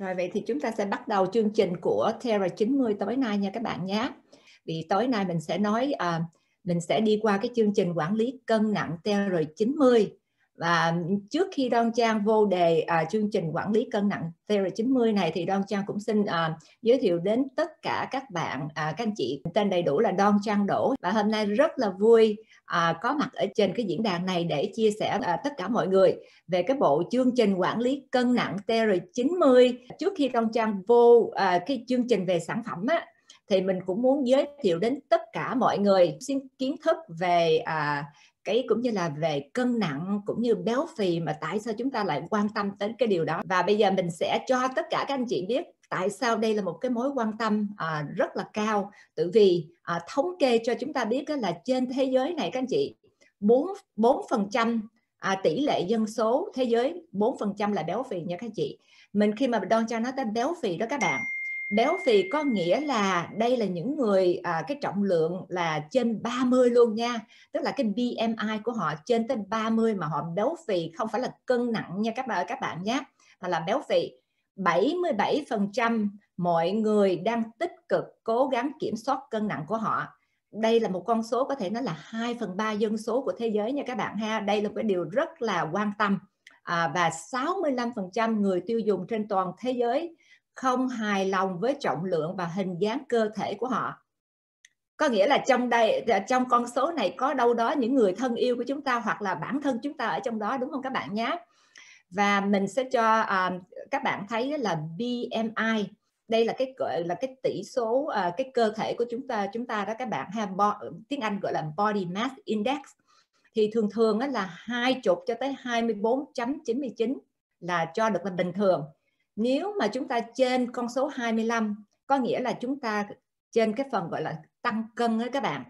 Rồi vậy thì chúng ta sẽ bắt đầu chương trình của Terra 90 tối nay nha các bạn nhé. Vì tối nay mình sẽ nói à, mình sẽ đi qua cái chương trình quản lý cân nặng Terra 90 và trước khi Đoan Trang vô đề à, chương trình quản lý cân nặng Theory 90 này thì Đoan Trang cũng xin à, giới thiệu đến tất cả các bạn, à, các anh chị tên đầy đủ là Đoan Trang Đỗ và hôm nay rất là vui à, có mặt ở trên cái diễn đàn này để chia sẻ à, tất cả mọi người về cái bộ chương trình quản lý cân nặng Theory 90. Trước khi Đoan Trang vô à, cái chương trình về sản phẩm á, thì mình cũng muốn giới thiệu đến tất cả mọi người xin kiến thức về à, cái cũng như là về cân nặng cũng như béo phì mà tại sao chúng ta lại quan tâm đến cái điều đó và bây giờ mình sẽ cho tất cả các anh chị biết tại sao đây là một cái mối quan tâm à, rất là cao tự vì à, thống kê cho chúng ta biết đó là trên thế giới này các anh chị 4 4 phần trăm à, tỷ lệ dân số thế giới 4 phần trăm là béo phì nha các anh chị mình khi mà đo cho nó tới béo phì đó các bạn béo phì có nghĩa là đây là những người à, cái trọng lượng là trên 30 luôn nha tức là cái BMI của họ trên tới 30 mà họ béo phì không phải là cân nặng nha các bạn các bạn nhé mà là béo phì 77% mọi người đang tích cực cố gắng kiểm soát cân nặng của họ đây là một con số có thể nói là 2 phần 3 dân số của thế giới nha các bạn ha đây là một cái điều rất là quan tâm à, và 65% người tiêu dùng trên toàn thế giới không hài lòng với trọng lượng và hình dáng cơ thể của họ có nghĩa là trong đây trong con số này có đâu đó những người thân yêu của chúng ta hoặc là bản thân chúng ta ở trong đó đúng không các bạn nhé và mình sẽ cho uh, các bạn thấy là BMI đây là cái gọi là cái tỷ số uh, cái cơ thể của chúng ta chúng ta đó các bạn ha bo, tiếng Anh gọi là body mass index thì thường thường là hai chục cho tới 24.99 là cho được là bình thường nếu mà chúng ta trên con số 25, có nghĩa là chúng ta trên cái phần gọi là tăng cân ấy các bạn.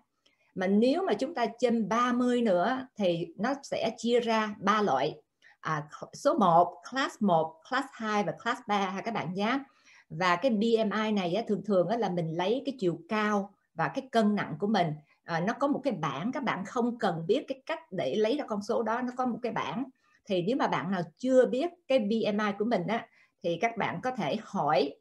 Mà nếu mà chúng ta trên 30 nữa thì nó sẽ chia ra ba loại. À, số 1, class 1, class 2 và class 3 ha các bạn nhé. Và cái BMI này á, thường thường á, là mình lấy cái chiều cao và cái cân nặng của mình à, nó có một cái bảng các bạn không cần biết cái cách để lấy ra con số đó nó có một cái bảng thì nếu mà bạn nào chưa biết cái BMI của mình á thì các bạn có thể hỏi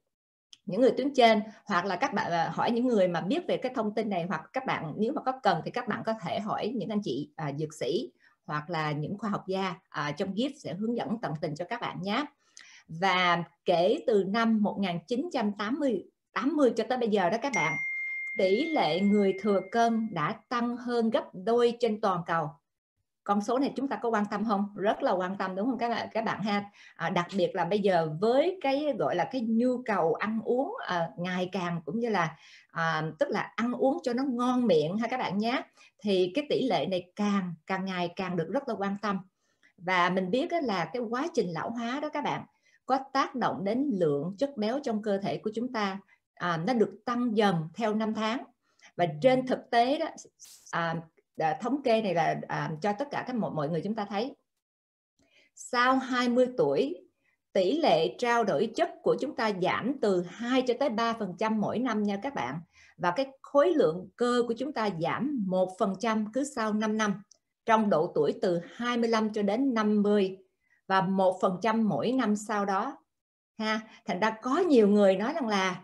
những người tuyến trên hoặc là các bạn à, hỏi những người mà biết về cái thông tin này hoặc các bạn nếu mà có cần thì các bạn có thể hỏi những anh chị à, dược sĩ hoặc là những khoa học gia à, trong GIF sẽ hướng dẫn tận tình cho các bạn nhé. Và kể từ năm 1980 80 cho tới bây giờ đó các bạn, tỷ lệ người thừa cân đã tăng hơn gấp đôi trên toàn cầu con số này chúng ta có quan tâm không rất là quan tâm đúng không các bạn các bạn ha à, đặc biệt là bây giờ với cái gọi là cái nhu cầu ăn uống à, ngày càng cũng như là à, tức là ăn uống cho nó ngon miệng ha các bạn nhé thì cái tỷ lệ này càng càng ngày càng được rất là quan tâm và mình biết là cái quá trình lão hóa đó các bạn có tác động đến lượng chất béo trong cơ thể của chúng ta à, nó được tăng dần theo năm tháng và trên thực tế đó à, Ờ, thống kê này là à, cho tất cả các mọi, mọi người chúng ta thấy sau 20 tuổi tỷ lệ trao đổi chất của chúng ta giảm từ 2 cho tới 3% mỗi năm nha các bạn và cái khối lượng cơ của chúng ta giảm 1% cứ sau 5 năm trong độ tuổi từ 25 cho đến 50 và 1% mỗi năm sau đó ha thành ra có nhiều người nói rằng là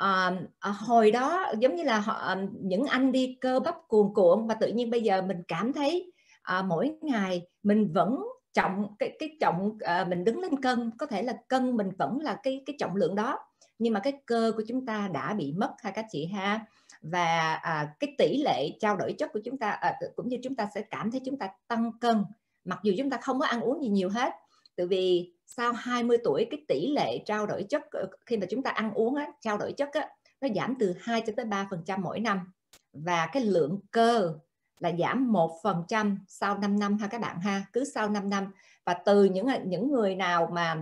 à, hồi đó giống như là họ, những anh đi cơ bắp cuồn cuộn và tự nhiên bây giờ mình cảm thấy à, mỗi ngày mình vẫn trọng cái cái trọng à, mình đứng lên cân có thể là cân mình vẫn là cái cái trọng lượng đó nhưng mà cái cơ của chúng ta đã bị mất ha các chị ha và à, cái tỷ lệ trao đổi chất của chúng ta à, cũng như chúng ta sẽ cảm thấy chúng ta tăng cân mặc dù chúng ta không có ăn uống gì nhiều hết tại vì sau 20 tuổi cái tỷ lệ trao đổi chất ờ, khi mà chúng ta ăn uống á, trao đổi chất á, nó giảm từ 2 cho tới 3% mỗi năm và cái lượng cơ là giảm 1% sau 5 năm ha các bạn ha, cứ sau 5 năm và từ những ờ, những người nào mà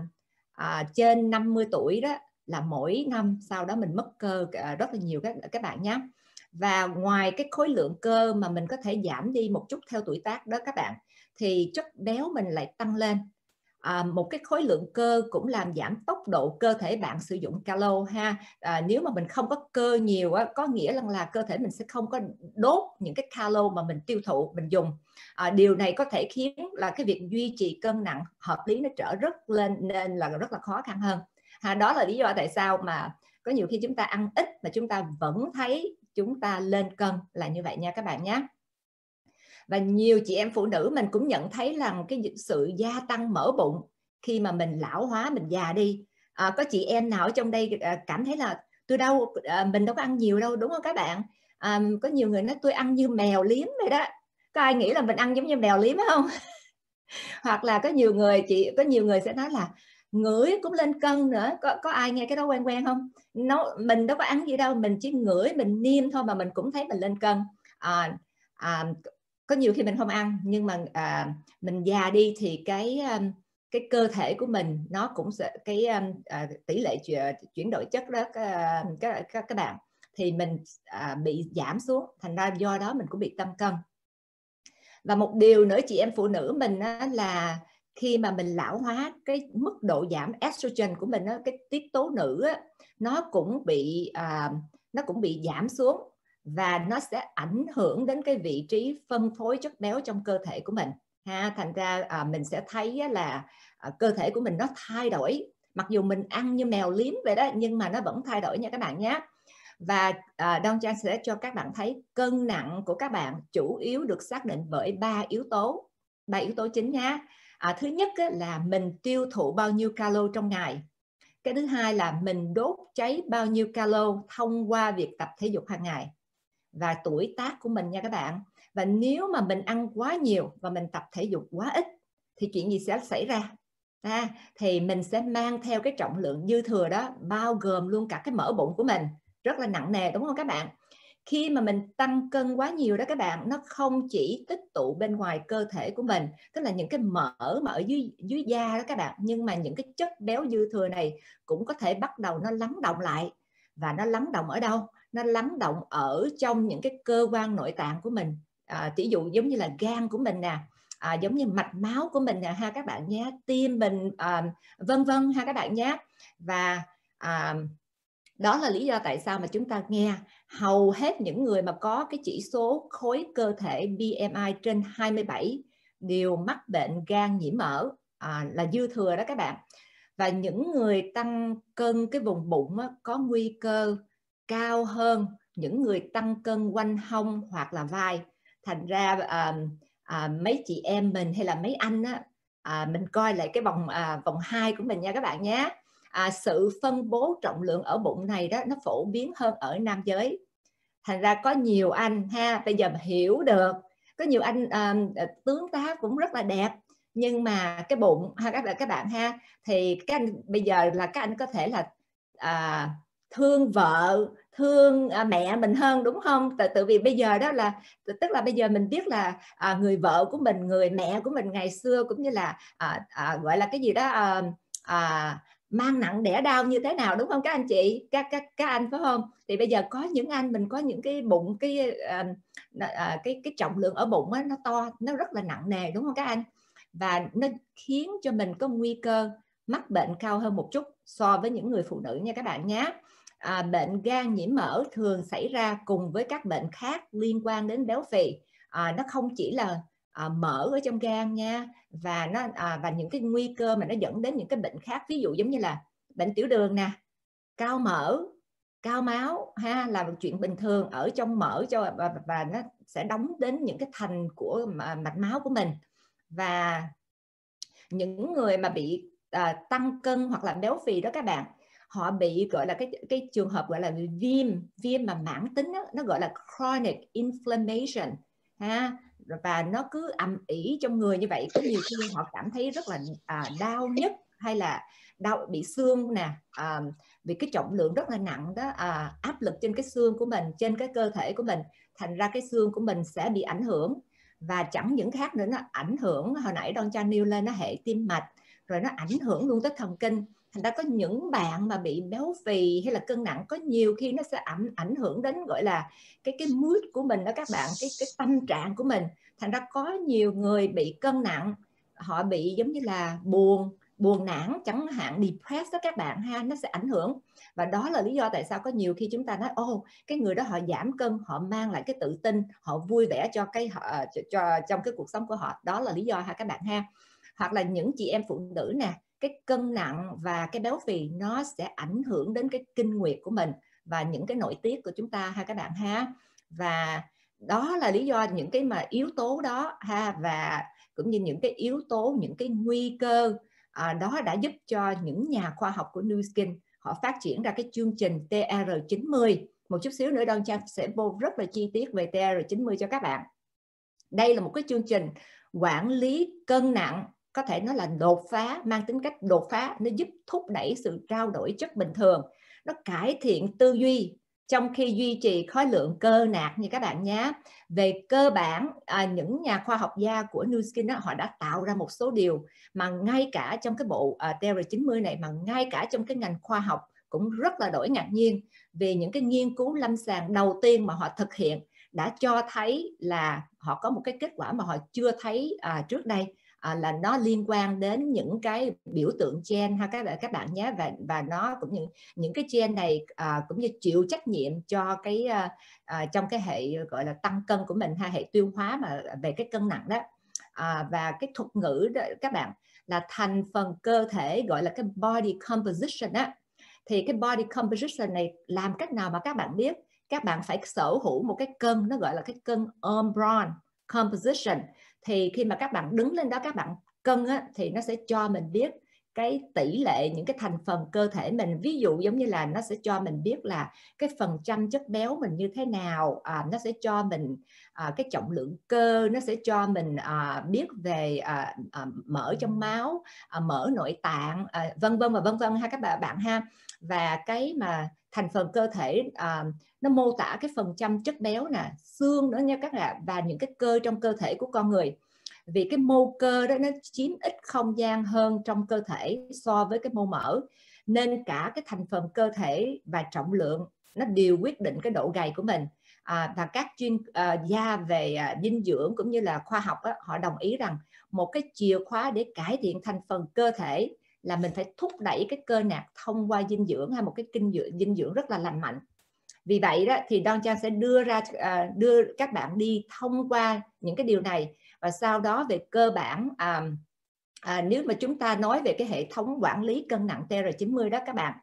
à, trên 50 tuổi đó là mỗi năm sau đó mình mất cơ ờ, rất là nhiều các các bạn nhé. Và ngoài cái khối lượng cơ mà mình có thể giảm đi một chút theo tuổi tác đó các bạn thì chất béo mình lại tăng lên à, một cái khối lượng cơ cũng làm giảm tốc độ cơ thể bạn sử dụng calo ha à, nếu mà mình không có cơ nhiều á, có nghĩa là, là cơ thể mình sẽ không có đốt những cái calo mà mình tiêu thụ mình dùng à, điều này có thể khiến là cái việc duy trì cân nặng hợp lý nó trở rất lên nên là rất là khó khăn hơn ha, à, đó là lý do tại sao mà có nhiều khi chúng ta ăn ít mà chúng ta vẫn thấy chúng ta lên cân là như vậy nha các bạn nhé và nhiều chị em phụ nữ mình cũng nhận thấy rằng cái sự gia tăng mỡ bụng khi mà mình lão hóa mình già đi à, có chị em nào ở trong đây à, cảm thấy là tôi đâu à, mình đâu có ăn nhiều đâu đúng không các bạn à, có nhiều người nói tôi ăn như mèo liếm vậy đó có ai nghĩ là mình ăn giống như mèo liếm không hoặc là có nhiều người chị có nhiều người sẽ nói là ngửi cũng lên cân nữa có, có ai nghe cái đó quen quen không nó mình đâu có ăn gì đâu mình chỉ ngửi mình niêm thôi mà mình cũng thấy mình lên cân à, à, có nhiều khi mình không ăn nhưng mà à, mình già đi thì cái à, cái cơ thể của mình nó cũng sẽ cái à, à tỷ lệ chuyển đổi chất đó à, các các, các, bạn thì mình à, bị giảm xuống thành ra do đó mình cũng bị tăng cân và một điều nữa chị em phụ nữ mình á, là khi mà mình lão hóa cái mức độ giảm estrogen của mình á, cái tiết tố nữ á, nó cũng bị à, nó cũng bị giảm xuống và nó sẽ ảnh hưởng đến cái vị trí phân phối chất béo trong cơ thể của mình ha thành ra à, mình sẽ thấy là à, cơ thể của mình nó thay đổi mặc dù mình ăn như mèo liếm vậy đó nhưng mà nó vẫn thay đổi nha các bạn nhé và à, Don Chan sẽ cho các bạn thấy cân nặng của các bạn chủ yếu được xác định bởi ba yếu tố ba yếu tố chính nhé à, thứ nhất là mình tiêu thụ bao nhiêu calo trong ngày cái thứ hai là mình đốt cháy bao nhiêu calo thông qua việc tập thể dục hàng ngày và tuổi tác của mình nha các bạn và nếu mà mình ăn quá nhiều và mình tập thể dục quá ít thì chuyện gì sẽ xảy ra à, thì mình sẽ mang theo cái trọng lượng dư thừa đó bao gồm luôn cả cái mỡ bụng của mình rất là nặng nề đúng không các bạn khi mà mình tăng cân quá nhiều đó các bạn nó không chỉ tích tụ bên ngoài cơ thể của mình tức là những cái mỡ mà ở dưới dưới da đó các bạn nhưng mà những cái chất béo dư thừa này cũng có thể bắt đầu nó lắng động lại và nó lắng động ở đâu nó lắng động ở trong những cái cơ quan nội tạng của mình à, ví dụ giống như là gan của mình nè à, giống như mạch máu của mình nè ha các bạn nhé tim mình à, vân vân ha các bạn nhé và à, đó là lý do tại sao mà chúng ta nghe hầu hết những người mà có cái chỉ số khối cơ thể BMI trên 27 đều mắc bệnh gan nhiễm mỡ à, là dư thừa đó các bạn và những người tăng cân cái vùng bụng á, có nguy cơ cao hơn những người tăng cân quanh hông hoặc là vai thành ra à, à, mấy chị em mình hay là mấy anh á à, mình coi lại cái vòng à, vòng hai của mình nha các bạn nhé à, sự phân bố trọng lượng ở bụng này đó nó phổ biến hơn ở nam giới thành ra có nhiều anh ha bây giờ hiểu được có nhiều anh à, tướng tá cũng rất là đẹp nhưng mà cái bụng ha các bạn các bạn ha thì các anh bây giờ là các anh có thể là à, thương vợ thương à, mẹ mình hơn đúng không tại tự vì bây giờ đó là tức là bây giờ mình biết là à, người vợ của mình người mẹ của mình ngày xưa cũng như là à, à, gọi là cái gì đó à, à, mang nặng đẻ đau như thế nào đúng không các anh chị các các các anh phải không thì bây giờ có những anh mình có những cái bụng cái à, à, cái cái trọng lượng ở bụng á, nó to nó rất là nặng nề đúng không các anh và nó khiến cho mình có nguy cơ mắc bệnh cao hơn một chút so với những người phụ nữ nha các bạn nhé à, bệnh gan nhiễm mỡ thường xảy ra cùng với các bệnh khác liên quan đến béo phì à, nó không chỉ là à, mỡ ở trong gan nha và nó à, và những cái nguy cơ mà nó dẫn đến những cái bệnh khác ví dụ giống như là bệnh tiểu đường nè cao mỡ cao máu ha là một chuyện bình thường ở trong mỡ cho và, và nó sẽ đóng đến những cái thành của mạch máu của mình và những người mà bị à, tăng cân hoặc là béo phì đó các bạn họ bị gọi là cái cái trường hợp gọi là viêm viêm mà mãn tính đó, nó gọi là chronic inflammation ha và nó cứ ầm ỉ trong người như vậy có nhiều khi họ cảm thấy rất là à, đau nhất hay là đau bị xương nè à, vì cái trọng lượng rất là nặng đó à, áp lực trên cái xương của mình trên cái cơ thể của mình thành ra cái xương của mình sẽ bị ảnh hưởng và chẳng những khác nữa nó ảnh hưởng hồi nãy đoan cha nêu lên nó hệ tim mạch rồi nó ảnh hưởng luôn tới thần kinh thành ra có những bạn mà bị béo phì hay là cân nặng có nhiều khi nó sẽ ảnh ảnh hưởng đến gọi là cái cái mood của mình đó các bạn cái cái tâm trạng của mình thành ra có nhiều người bị cân nặng họ bị giống như là buồn buồn nản chẳng hạn depressed đó các bạn ha nó sẽ ảnh hưởng và đó là lý do tại sao có nhiều khi chúng ta nói ô cái người đó họ giảm cân họ mang lại cái tự tin họ vui vẻ cho cái họ cho, cho trong cái cuộc sống của họ đó là lý do ha các bạn ha hoặc là những chị em phụ nữ nè cái cân nặng và cái béo phì nó sẽ ảnh hưởng đến cái kinh nguyệt của mình và những cái nội tiết của chúng ta ha các bạn ha và đó là lý do những cái mà yếu tố đó ha và cũng như những cái yếu tố những cái nguy cơ à, đó đã giúp cho những nhà khoa học của New Skin họ phát triển ra cái chương trình TR90 một chút xíu nữa Đông Trang sẽ vô rất là chi tiết về TR90 cho các bạn đây là một cái chương trình quản lý cân nặng có thể nó là đột phá mang tính cách đột phá nó giúp thúc đẩy sự trao đổi chất bình thường nó cải thiện tư duy trong khi duy trì khối lượng cơ nạc như các bạn nhé về cơ bản à, những nhà khoa học gia của New Skin đó, họ đã tạo ra một số điều mà ngay cả trong cái bộ à, Theory 90 này mà ngay cả trong cái ngành khoa học cũng rất là đổi ngạc nhiên về những cái nghiên cứu lâm sàng đầu tiên mà họ thực hiện đã cho thấy là họ có một cái kết quả mà họ chưa thấy à, trước đây à, là nó liên quan đến những cái biểu tượng gen ha các các bạn nhé và và nó cũng những những cái gen này à, cũng như chịu trách nhiệm cho cái à, à, trong cái hệ gọi là tăng cân của mình hay hệ tiêu hóa mà về cái cân nặng đó à, và cái thuật ngữ đó, các bạn là thành phần cơ thể gọi là cái body composition á thì cái body composition này làm cách nào mà các bạn biết các bạn phải sở hữu một cái cân nó gọi là cái cân Omron composition thì khi mà các bạn đứng lên đó các bạn cân á, thì nó sẽ cho mình biết cái tỷ lệ những cái thành phần cơ thể mình ví dụ giống như là nó sẽ cho mình biết là cái phần trăm chất béo mình như thế nào à, nó sẽ cho mình à, cái trọng lượng cơ nó sẽ cho mình à, biết về à, à, mỡ trong máu à, mỡ nội tạng à, vân vân và vân vân ha các bạn bạn ha và cái mà thành phần cơ thể à, nó mô tả cái phần trăm chất béo nè xương nữa nha các bạn và những cái cơ trong cơ thể của con người vì cái mô cơ đó nó chiếm ít không gian hơn trong cơ thể so với cái mô mỡ nên cả cái thành phần cơ thể và trọng lượng nó đều quyết định cái độ gầy của mình à, và các chuyên à, gia về à, dinh dưỡng cũng như là khoa học á, họ đồng ý rằng một cái chìa khóa để cải thiện thành phần cơ thể là mình phải thúc đẩy cái cơ nạc thông qua dinh dưỡng hay một cái kinh dưỡng dinh dưỡng rất là lành mạnh vì vậy đó thì Don Chan sẽ đưa ra à, đưa các bạn đi thông qua những cái điều này và sau đó về cơ bản à, à, nếu mà chúng ta nói về cái hệ thống quản lý cân nặng TR90 đó các bạn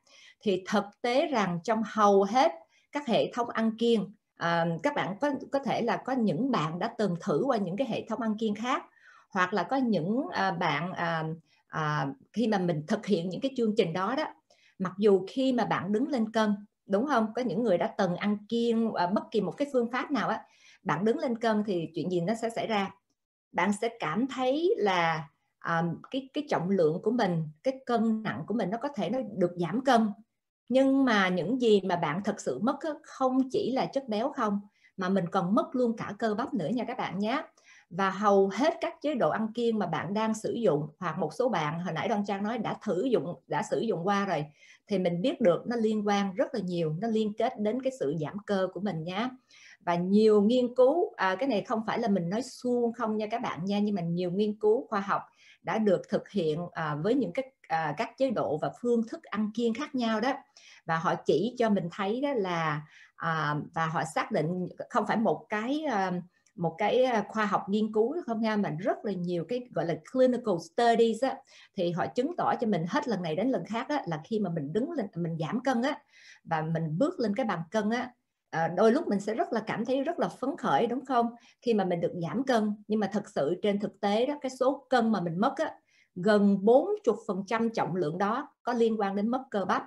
thì thực tế rằng trong hầu hết các hệ thống ăn kiêng à, các bạn có có thể là có những bạn đã từng thử qua những cái hệ thống ăn kiêng khác hoặc là có những à, bạn à, à, khi mà mình thực hiện những cái chương trình đó đó mặc dù khi mà bạn đứng lên cân đúng không có những người đã từng ăn kiêng à, bất kỳ một cái phương pháp nào á bạn đứng lên cân thì chuyện gì nó sẽ xảy ra bạn sẽ cảm thấy là à, cái cái trọng lượng của mình cái cân nặng của mình nó có thể nó được giảm cân nhưng mà những gì mà bạn thật sự mất không chỉ là chất béo không mà mình còn mất luôn cả cơ bắp nữa nha các bạn nhé và hầu hết các chế độ ăn kiêng mà bạn đang sử dụng hoặc một số bạn hồi nãy đoan trang nói đã thử dụng đã sử dụng qua rồi thì mình biết được nó liên quan rất là nhiều nó liên kết đến cái sự giảm cơ của mình nhé và nhiều nghiên cứu à, cái này không phải là mình nói suông không nha các bạn nha nhưng mà nhiều nghiên cứu khoa học đã được thực hiện à, với những cái à, các chế độ và phương thức ăn kiêng khác nhau đó và họ chỉ cho mình thấy đó là à, và họ xác định không phải một cái à, một cái à, khoa học nghiên cứu không nha mình rất là nhiều cái gọi là clinical studies á, thì họ chứng tỏ cho mình hết lần này đến lần khác á, là khi mà mình đứng lên mình giảm cân á và mình bước lên cái bàn cân á À, đôi lúc mình sẽ rất là cảm thấy rất là phấn khởi đúng không khi mà mình được giảm cân nhưng mà thật sự trên thực tế đó cái số cân mà mình mất á, gần 40% trọng lượng đó có liên quan đến mất cơ bắp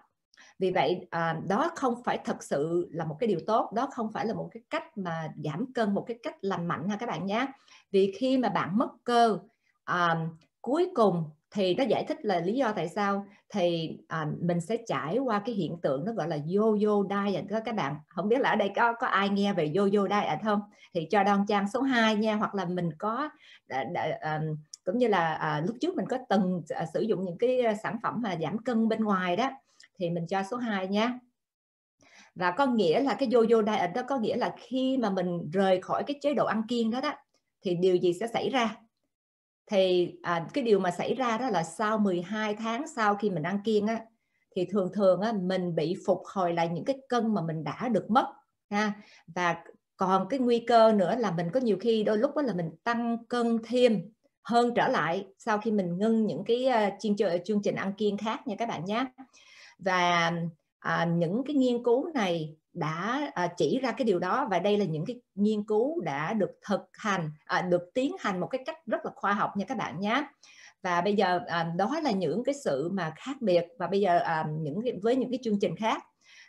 vì vậy à, đó không phải thật sự là một cái điều tốt đó không phải là một cái cách mà giảm cân một cái cách lành mạnh ha các bạn nhé vì khi mà bạn mất cơ à, cuối cùng thì nó giải thích là lý do tại sao thì à, mình sẽ trải qua cái hiện tượng nó gọi là yo-yo diet đó các bạn không biết là ở đây có có ai nghe về yo-yo diet không thì cho đoan trang số 2 nha hoặc là mình có đã, à, đã, à, à, cũng như là à, lúc trước mình có từng à, sử dụng những cái à, sản phẩm mà giảm cân bên ngoài đó thì mình cho số 2 nhé và có nghĩa là cái yo-yo diet đó có nghĩa là khi mà mình rời khỏi cái chế độ ăn kiêng đó đó thì điều gì sẽ xảy ra thì à, cái điều mà xảy ra đó là sau 12 tháng sau khi mình ăn kiêng á thì thường thường á, mình bị phục hồi lại những cái cân mà mình đã được mất ha và còn cái nguy cơ nữa là mình có nhiều khi đôi lúc đó là mình tăng cân thêm hơn trở lại sau khi mình ngưng những cái uh, chương trình ăn kiêng khác nha các bạn nhé và à, những cái nghiên cứu này đã à, chỉ ra cái điều đó và đây là những cái nghiên cứu đã được thực hành à, được tiến hành một cái cách rất là khoa học nha các bạn nhé và bây giờ à, đó là những cái sự mà khác biệt và bây giờ à, những với những cái chương trình khác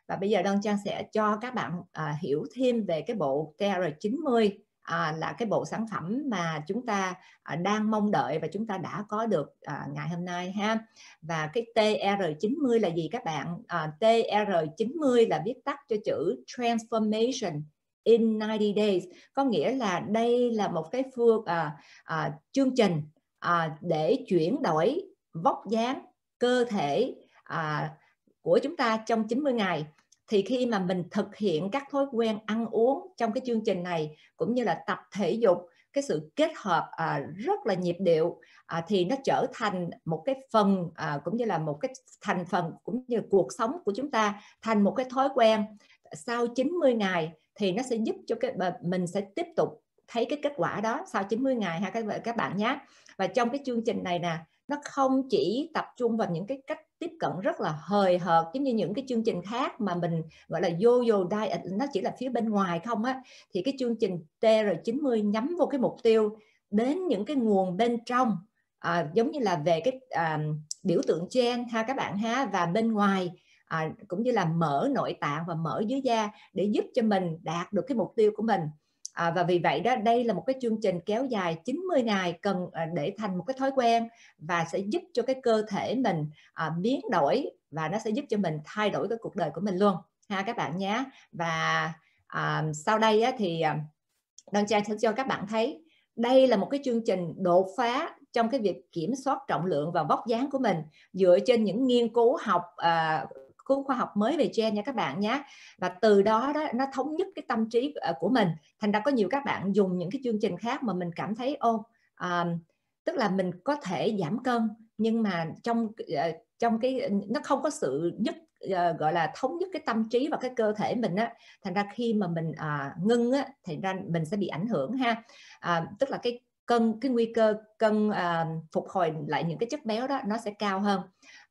và bây giờ Đơn Trang sẽ cho các bạn à, hiểu thêm về cái bộ TR90 à, là cái bộ sản phẩm mà chúng ta à, đang mong đợi và chúng ta đã có được à, ngày hôm nay ha và cái TR90 là gì các bạn à, TR90 là viết tắt cho chữ transformation in 90 days có nghĩa là đây là một cái phương à, à, chương trình à, để chuyển đổi vóc dáng cơ thể à, của chúng ta trong 90 ngày thì khi mà mình thực hiện các thói quen ăn uống trong cái chương trình này cũng như là tập thể dục cái sự kết hợp à, rất là nhịp điệu à, thì nó trở thành một cái phần à, cũng như là một cái thành phần cũng như cuộc sống của chúng ta thành một cái thói quen sau 90 ngày thì nó sẽ giúp cho cái mình sẽ tiếp tục thấy cái kết quả đó sau 90 ngày ha các các bạn nhé và trong cái chương trình này nè nó không chỉ tập trung vào những cái cách tiếp cận rất là hời hợt giống như những cái chương trình khác mà mình gọi là yo-yo diet à, nó chỉ là phía bên ngoài không á thì cái chương trình TR90 nhắm vô cái mục tiêu đến những cái nguồn bên trong à, giống như là về cái à, biểu tượng gen ha các bạn ha và bên ngoài à, cũng như là mở nội tạng và mở dưới da để giúp cho mình đạt được cái mục tiêu của mình À, và vì vậy đó đây là một cái chương trình kéo dài 90 ngày cần à, để thành một cái thói quen và sẽ giúp cho cái cơ thể mình à, biến đổi và nó sẽ giúp cho mình thay đổi cái cuộc đời của mình luôn ha các bạn nhé và à, sau đây á, thì à, Đoàn Trang sẽ cho các bạn thấy đây là một cái chương trình đột phá trong cái việc kiểm soát trọng lượng và vóc dáng của mình dựa trên những nghiên cứu học à, cứu khoa học mới về gen nha các bạn nhé và từ đó đó nó thống nhất cái tâm trí ờ, của mình thành ra có nhiều các bạn dùng những cái chương trình khác mà mình cảm thấy ô à, tức là mình có thể giảm cân nhưng mà trong ờ, trong cái nó không có sự nhất ờ, gọi là thống nhất cái tâm trí và cái cơ thể mình á thành ra khi mà mình à, ngưng á thành ra mình sẽ bị ảnh hưởng ha à, tức là cái cân cái nguy cơ cân à, phục hồi lại những cái chất béo đó nó sẽ cao hơn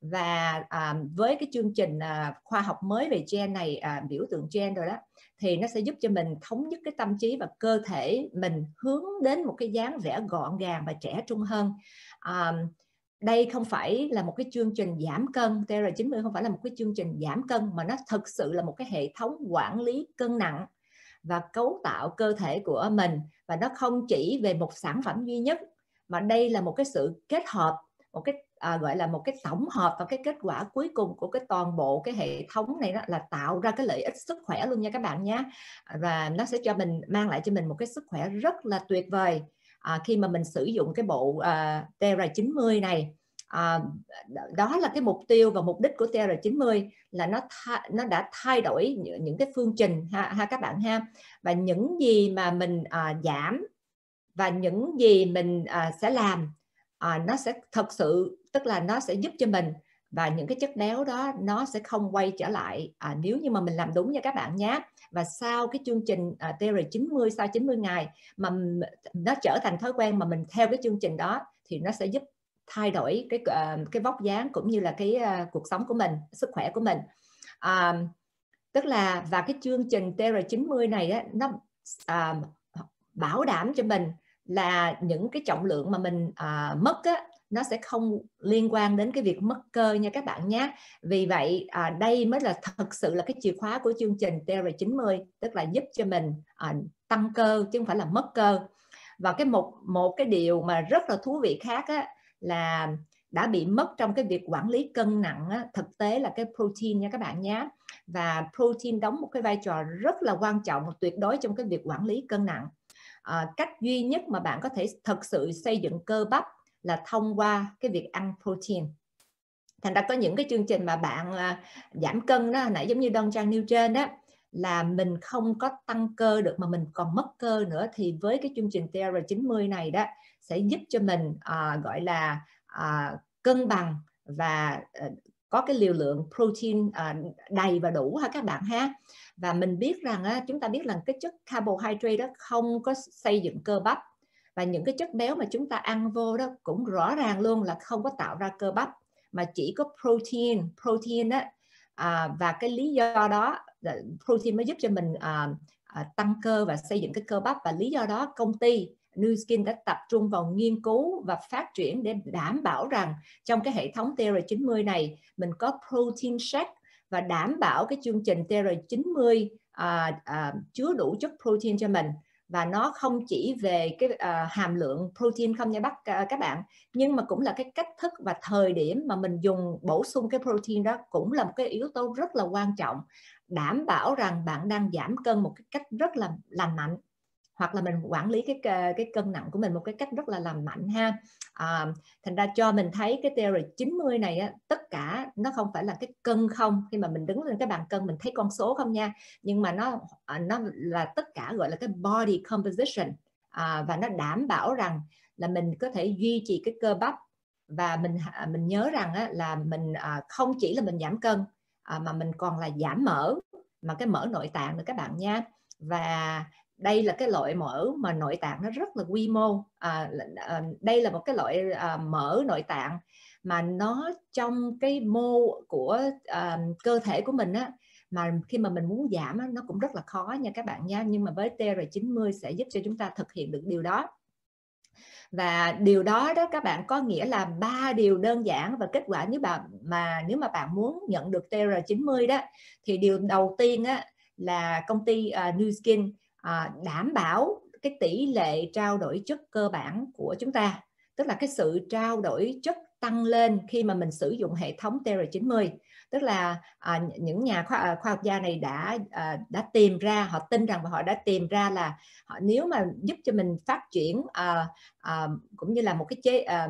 và à, với cái chương trình à, khoa học mới về gen này à, biểu tượng gen rồi đó thì nó sẽ giúp cho mình thống nhất cái tâm trí và cơ thể mình hướng đến một cái dáng vẻ gọn gàng và trẻ trung hơn à, đây không phải là một cái chương trình giảm cân TR90 không phải là một cái chương trình giảm cân mà nó thực sự là một cái hệ thống quản lý cân nặng và cấu tạo cơ thể của mình và nó không chỉ về một sản phẩm duy nhất mà đây là một cái sự kết hợp một cái à, gọi là một cái tổng hợp và cái kết quả cuối cùng của cái toàn bộ cái hệ thống này đó là tạo ra cái lợi ích sức khỏe luôn nha các bạn nhé và nó sẽ cho mình mang lại cho mình một cái sức khỏe rất là tuyệt vời à, khi mà mình sử dụng cái bộ à, Terra 90 này à, đó là cái mục tiêu và mục đích của TR90 là nó tha, nó đã thay đổi những, những cái phương trình ha, ha các bạn ha và những gì mà mình à, giảm và những gì mình à, sẽ làm à, nó sẽ thật sự tức là nó sẽ giúp cho mình và những cái chất béo đó nó sẽ không quay trở lại à, nếu như mà mình làm đúng nha các bạn nhé và sau cái chương trình à, theory 90 sau 90 ngày mà nó trở thành thói quen mà mình theo cái chương trình đó thì nó sẽ giúp thay đổi cái uh, cái vóc dáng cũng như là cái uh, cuộc sống của mình sức khỏe của mình à, tức là và cái chương trình theory 90 này á, nó à, bảo đảm cho mình là những cái trọng lượng mà mình à, mất á, nó sẽ không liên quan đến cái việc mất cơ nha các bạn nhé vì vậy à, đây mới là thật sự là cái chìa khóa của chương trình TR90 tức là giúp cho mình à, tăng cơ chứ không phải là mất cơ và cái một một cái điều mà rất là thú vị khác á, là đã bị mất trong cái việc quản lý cân nặng á, thực tế là cái protein nha các bạn nhé và protein đóng một cái vai trò rất là quan trọng tuyệt đối trong cái việc quản lý cân nặng à, cách duy nhất mà bạn có thể thật sự xây dựng cơ bắp là thông qua cái việc ăn protein thành ra có những cái chương trình mà bạn à, giảm cân đó nãy giống như đơn trang nêu trên đó là mình không có tăng cơ được mà mình còn mất cơ nữa thì với cái chương trình TR90 này đó sẽ giúp cho mình à, gọi là à, cân bằng và à, có cái liều lượng protein à, đầy và đủ ha các bạn ha và mình biết rằng á, chúng ta biết rằng cái chất carbohydrate đó không có xây dựng cơ bắp và những cái chất béo mà chúng ta ăn vô đó cũng rõ ràng luôn là không có tạo ra cơ bắp mà chỉ có protein protein đó à, và cái lý do đó protein mới giúp cho mình à, à, tăng cơ và xây dựng cái cơ bắp và lý do đó công ty New Skin đã tập trung vào nghiên cứu và phát triển để đảm bảo rằng trong cái hệ thống TR90 này mình có protein shake và đảm bảo cái chương trình TR90 à, à, chứa đủ chất protein cho mình và nó không chỉ về cái uh, hàm lượng protein không nha bác uh, các bạn nhưng mà cũng là cái cách thức và thời điểm mà mình dùng bổ sung cái protein đó cũng là một cái yếu tố rất là quan trọng đảm bảo rằng bạn đang giảm cân một cái cách rất là lành mạnh hoặc là mình quản lý cái cái cân nặng của mình một cái cách rất là làm mạnh ha à, thành ra cho mình thấy cái theory 90 này á, tất cả nó không phải là cái cân không khi mà mình đứng lên cái bàn cân mình thấy con số không nha nhưng mà nó à, nó là tất cả gọi là cái body composition à, và nó đảm bảo rằng là mình có thể duy trì cái cơ bắp và mình à, mình nhớ rằng á, là mình à, không chỉ là mình giảm cân à, mà mình còn là giảm mỡ mà cái mỡ nội tạng nữa các bạn nha và đây là cái loại mỡ mà nội tạng nó rất là quy mô à, à, đây là một cái loại à, mỡ nội tạng mà nó trong cái mô của à, cơ thể của mình á mà khi mà mình muốn giảm á, nó cũng rất là khó nha các bạn nha nhưng mà với TR90 sẽ giúp cho chúng ta thực hiện được điều đó và điều đó đó các bạn có nghĩa là ba điều đơn giản và kết quả nếu bạn mà nếu mà bạn muốn nhận được TR90 đó thì điều đầu tiên á, là công ty uh, New Skin À, đảm bảo cái tỷ lệ trao đổi chất cơ bản của chúng ta tức là cái sự trao đổi chất tăng lên khi mà mình sử dụng hệ thống TR90 tức là à, những nhà khoa, à, khoa học gia này đã à, đã tìm ra họ tin rằng họ đã tìm ra là họ, nếu mà giúp cho mình phát triển à, à, cũng như là một cái chế à,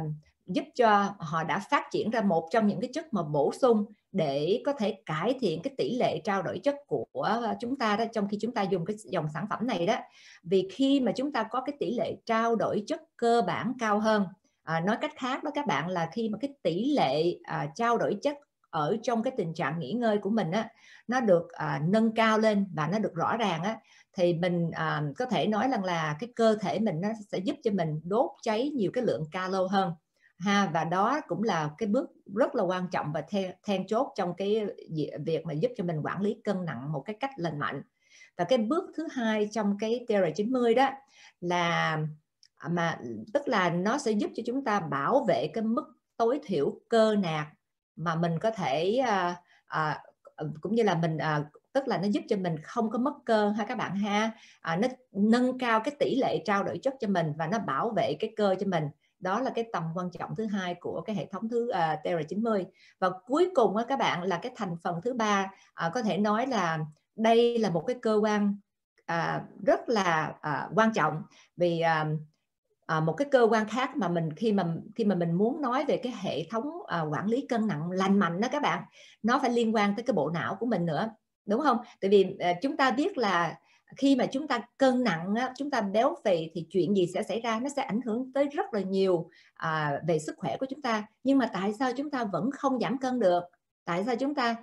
giúp cho họ đã phát triển ra một trong những cái chất mà bổ sung để có thể cải thiện cái tỷ lệ trao đổi chất của chúng ta đó trong khi chúng ta dùng cái dòng sản phẩm này đó vì khi mà chúng ta có cái tỷ lệ trao đổi chất cơ bản cao hơn à, nói cách khác đó các bạn là khi mà cái tỷ lệ à, trao đổi chất ở trong cái tình trạng nghỉ ngơi của mình á nó được à, nâng cao lên và nó được rõ ràng á thì mình à, có thể nói rằng là cái cơ thể mình nó sẽ giúp cho mình đốt cháy nhiều cái lượng calo hơn ha và đó cũng là cái bước rất là quan trọng và then, then chốt trong cái việc mà giúp cho mình quản lý cân nặng một cái cách lành mạnh và cái bước thứ hai trong cái TR90 đó là mà tức là nó sẽ giúp cho chúng ta bảo vệ cái mức tối thiểu cơ nạc mà mình có thể à, à, cũng như là mình à, tức là nó giúp cho mình không có mất cơ ha các bạn ha à, nó nâng cao cái tỷ lệ trao đổi chất cho mình và nó bảo vệ cái cơ cho mình đó là cái tầm quan trọng thứ hai của cái hệ thống thứ uh, Terra 90 và cuối cùng uh, các bạn là cái thành phần thứ ba uh, có thể nói là đây là một cái cơ quan uh, rất là uh, quan trọng vì uh, À, một cái cơ quan khác mà mình khi mà khi mà mình muốn nói về cái hệ thống à, quản lý cân nặng lành mạnh đó các bạn nó phải liên quan tới cái bộ não của mình nữa đúng không? Tại vì à, chúng ta biết là khi mà chúng ta cân nặng chúng ta béo phì thì chuyện gì sẽ xảy ra nó sẽ ảnh hưởng tới rất là nhiều à, về sức khỏe của chúng ta nhưng mà tại sao chúng ta vẫn không giảm cân được tại sao chúng ta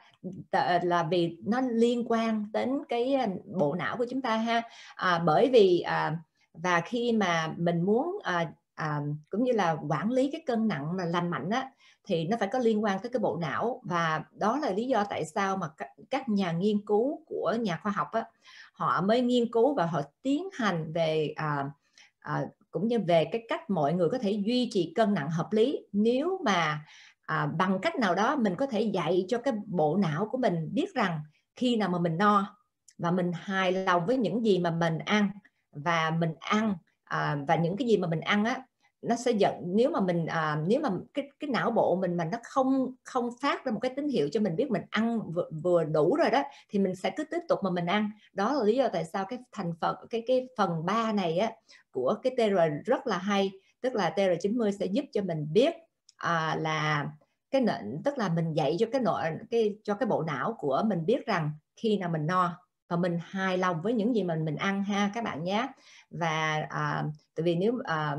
là vì nó liên quan đến cái à, bộ não của chúng ta ha à, bởi vì à, và khi mà mình muốn à, à, cũng như là quản lý cái cân nặng mà lành mạnh á, thì nó phải có liên quan tới cái bộ não và đó là lý do tại sao mà các nhà nghiên cứu của nhà khoa học á, họ mới nghiên cứu và họ tiến hành về à, à, cũng như về cái cách mọi người có thể duy trì cân nặng hợp lý nếu mà à, bằng cách nào đó mình có thể dạy cho cái bộ não của mình biết rằng khi nào mà mình no và mình hài lòng với những gì mà mình ăn và mình ăn à, và những cái gì mà mình ăn á nó sẽ dẫn nếu mà mình à, nếu mà cái cái não bộ mình mà nó không không phát ra một cái tín hiệu cho mình biết mình ăn vừa, vừa đủ rồi đó thì mình sẽ cứ tiếp tục mà mình ăn đó là lý do tại sao cái thành phần cái cái phần 3 này á của cái TR rất là hay tức là TR90 sẽ giúp cho mình biết à, là cái nợ, tức là mình dạy cho cái nội cái cho cái bộ não của mình biết rằng khi nào mình no và mình hài lòng với những gì mình mình ăn ha các bạn nhé và à, tại vì nếu à,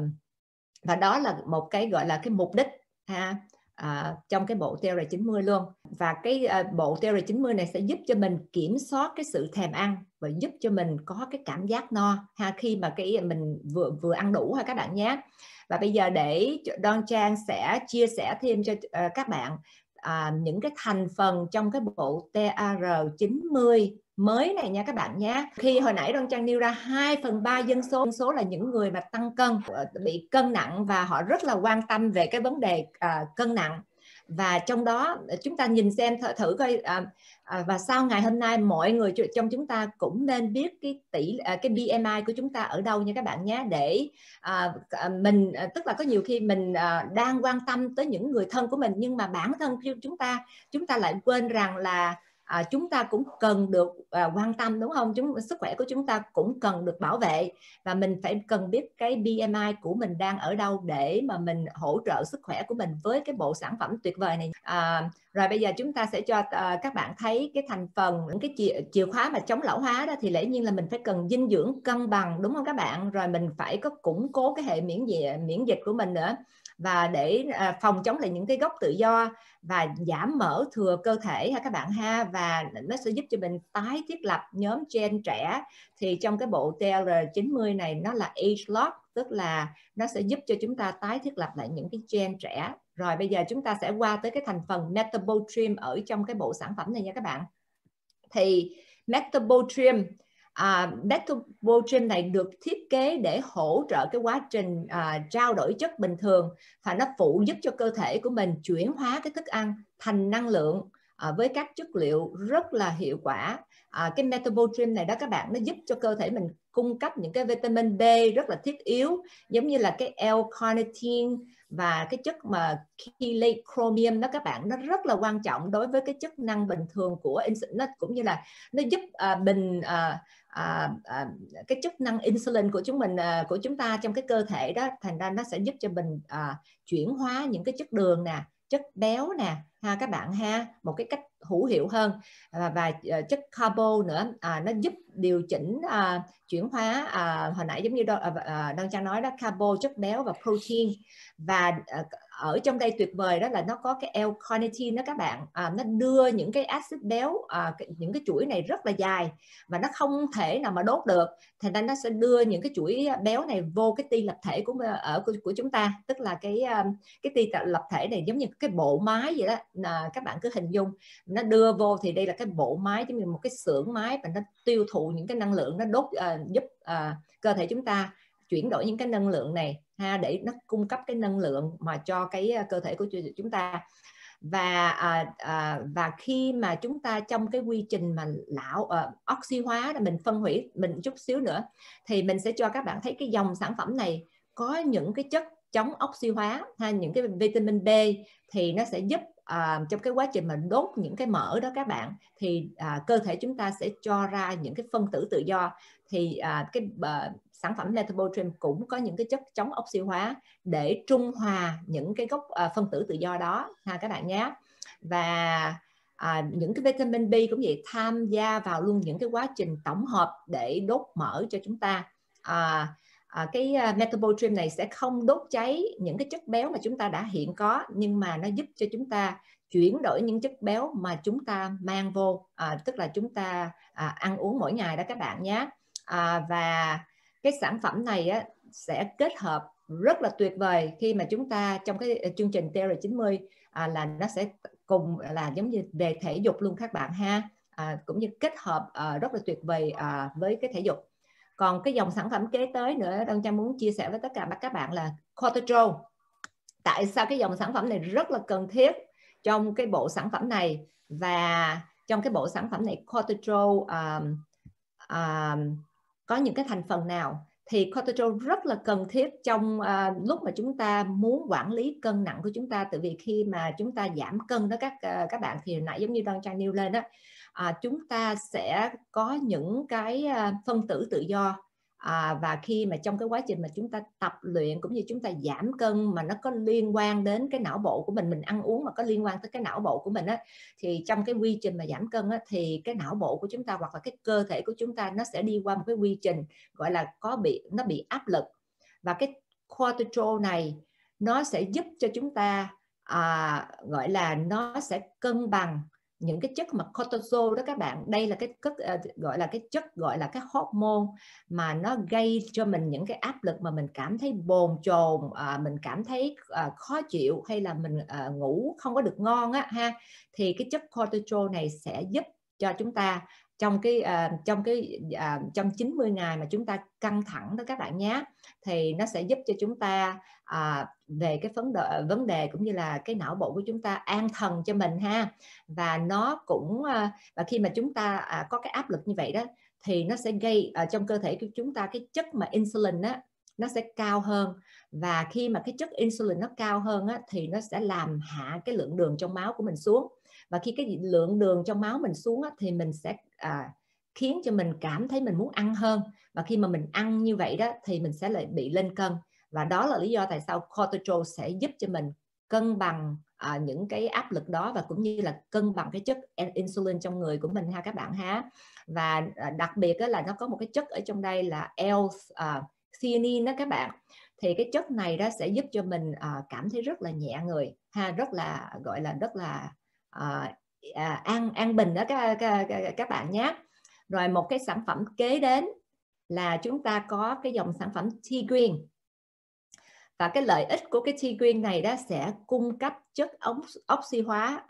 và đó là một cái gọi là cái mục đích ha à, trong cái bộ TR90 luôn và cái à, bộ TR90 này sẽ giúp cho mình kiểm soát cái sự thèm ăn và giúp cho mình có cái cảm giác no ha khi mà cái mình vừa vừa ăn đủ ha các bạn nhé và bây giờ để Don Trang sẽ chia sẻ thêm cho uh, các bạn à, những cái thành phần trong cái bộ TAR90 mới này nha các bạn nhé khi hồi nãy đoan trang nêu ra 2 phần ba dân số dân số là những người mà tăng cân ờ, bị cân nặng và họ rất là quan tâm về cái vấn đề uh, cân nặng và trong đó ờ, chúng ta nhìn xem thử, thử coi à, à, và sau ngày hôm nay mọi người trong chúng ta cũng nên biết cái tỷ à, cái BMI của chúng ta ở đâu nha các bạn nhé để à, mình à, tức là có nhiều khi mình à, đang quan tâm tới những người thân của mình nhưng mà bản thân chúng ta chúng ta lại quên rằng là à, chúng ta cũng cần được à, quan tâm đúng không chúng sức khỏe của chúng ta cũng cần được bảo vệ và mình phải cần biết cái BMI của mình đang ở đâu để mà mình hỗ trợ sức khỏe của mình với cái bộ sản phẩm tuyệt vời này à, rồi bây giờ chúng ta sẽ cho à, các bạn thấy cái thành phần những cái chìa, chìa khóa mà chống lão hóa đó thì lẽ nhiên là mình phải cần dinh dưỡng cân bằng đúng không các bạn rồi mình phải có củng cố cái hệ miễn dịch miễn dịch của mình nữa và để à, phòng chống lại những cái gốc tự do và giảm mỡ thừa cơ thể ha các bạn ha và nó sẽ giúp cho mình tái thiết lập nhóm gen trẻ thì trong cái bộ TR90 này nó là age lock tức là nó sẽ giúp cho chúng ta tái thiết lập lại những cái gen trẻ rồi bây giờ chúng ta sẽ qua tới cái thành phần metabotrium ở trong cái bộ sản phẩm này nha các bạn thì metabotrium à, Dectable Gym này được thiết kế để hỗ trợ cái quá trình à, trao đổi chất bình thường và nó phụ giúp cho cơ thể của mình chuyển hóa cái thức ăn thành năng lượng à, với các chất liệu rất là hiệu quả à, cái metabolism này đó các bạn nó giúp cho cơ thể mình cung cấp những cái vitamin B rất là thiết yếu giống như là cái L-carnitine và cái chất mà chelate chromium đó các bạn nó rất là quan trọng đối với cái chức năng bình thường của insulin nó cũng như là nó giúp à, mình à, à, à, cái chức năng insulin của chúng mình à, của chúng ta trong cái cơ thể đó thành ra nó sẽ giúp cho mình à, chuyển hóa những cái chất đường nè chất béo nè ha các bạn ha một cái cách hữu hiệu hơn à, và à, chất carbo nữa à, nó giúp điều chỉnh à, chuyển hóa à, hồi nãy giống như đo, à, à, đang trang nói đó carbo chất béo và protein và à, ở trong đây tuyệt vời đó là nó có cái L-carnitine đó các bạn à, nó đưa những cái axit béo à, những cái chuỗi này rất là dài và nó không thể nào mà đốt được thành ra nó sẽ đưa những cái chuỗi béo này vô cái ti lập thể của ở ờ, của, của chúng ta tức là cái ờ, cái ti lập thể này giống như cái bộ máy vậy đó à, các bạn cứ hình dung nó đưa vô thì đây là cái bộ máy giống như một cái xưởng máy và nó tiêu thụ những cái năng lượng nó đốt à, giúp à, cơ thể chúng ta chuyển đổi những cái năng lượng này ha để nó cung cấp cái năng lượng mà cho cái ờ, cơ thể của chúng ta và à, à, và khi mà chúng ta trong cái quy trình mà lão à, oxy hóa là mình phân hủy mình chút xíu nữa thì mình sẽ cho các bạn thấy cái dòng sản phẩm này có những cái chất chống oxy hóa hay những cái vitamin B thì nó sẽ giúp à, trong cái quá trình mà đốt những cái mỡ đó các bạn thì à, cơ thể chúng ta sẽ cho ra những cái phân tử tự do thì à, cái sản phẩm lethobotrim cũng có những cái chất chống oxy hóa để trung hòa những cái gốc à, phân tử tự do đó ha các bạn nhé và à, những cái vitamin B cũng vậy tham gia vào luôn những cái quá trình tổng hợp để đốt mỡ cho chúng ta à, à, cái metabotrim ờ, này sẽ không đốt cháy những cái chất béo mà chúng ta đã hiện có nhưng mà nó giúp cho chúng ta chuyển đổi những chất béo mà chúng ta mang vô à, tức là chúng ta à, ăn uống mỗi ngày đó các bạn nhé à, và cái sản phẩm này á, sẽ kết hợp rất là tuyệt vời khi mà chúng ta trong cái ờ, chương trình TR90 à, là nó sẽ cùng là giống như về thể dục luôn các bạn ha à, cũng như kết hợp à, rất là tuyệt vời à, với cái thể dục còn cái dòng sản phẩm kế tới nữa Đông Trang muốn chia sẻ với tất cả các bạn là cortisol tại sao cái dòng sản phẩm này rất là cần thiết trong cái bộ sản phẩm này và trong cái bộ sản phẩm này cortisol um, um, có những cái thành phần nào thì cortisol rất là cần thiết trong à, lúc mà chúng ta muốn quản lý cân nặng của chúng ta tại vì khi mà chúng ta giảm cân đó các à, các bạn thì nãy giống như Don Trang nêu lên đó à, chúng ta sẽ có những cái à, phân tử tự do à, và khi mà trong cái quá trình mà chúng ta tập luyện cũng như chúng ta giảm cân mà nó có liên quan đến cái não bộ của mình mình ăn uống mà có liên quan tới cái não bộ của mình á thì trong cái quy trình mà giảm cân á thì cái não bộ của chúng ta hoặc là cái cơ thể của chúng ta nó sẽ đi qua một cái quy trình gọi là có bị nó bị áp lực và cái cortisol này nó sẽ giúp cho chúng ta à, gọi là nó sẽ cân bằng những cái chất mà cortisol đó các bạn đây là cái, cái ờ, gọi là cái chất gọi là cái hormone mà nó gây cho mình những cái áp lực mà mình cảm thấy bồn chồn ờ, mình cảm thấy ờ, khó chịu hay là mình ngủ không có được ngon á ha thì cái chất cortisol này sẽ giúp cho chúng ta trong cái uh, trong cái uh, trong 90 ngày mà chúng ta căng thẳng đó các bạn nhé thì nó sẽ giúp cho chúng ta uh, về cái vấn đề vấn đề cũng như là cái não bộ của chúng ta an thần cho mình ha và nó cũng uh, và khi mà chúng ta uh, có cái áp lực như vậy đó thì nó sẽ gây uh, trong cơ thể của chúng ta cái chất mà insulin á nó sẽ cao hơn và khi mà cái chất insulin nó cao hơn á, thì nó sẽ làm hạ cái lượng đường trong máu của mình xuống và khi cái lượng đường trong máu mình xuống á, thì mình sẽ à, khiến cho mình cảm thấy mình muốn ăn hơn và khi mà mình ăn như vậy đó thì mình sẽ lại bị lên cân và đó là lý do tại sao cortisol sẽ giúp cho mình cân bằng à, những cái áp lực đó và cũng như là cân bằng cái chất insulin trong người của mình ha các bạn ha và à, đặc biệt là nó có một cái chất ở trong đây là L-theanine à, đó các bạn thì cái chất này đó sẽ giúp cho mình à, cảm thấy rất là nhẹ người ha rất là gọi là rất là Ờ, à, an an bình đó các, các, các bạn nhé rồi một cái sản phẩm kế đến là chúng ta có cái dòng sản phẩm tea green và cái lợi ích của cái tea green này đó sẽ cung cấp chất oxy hóa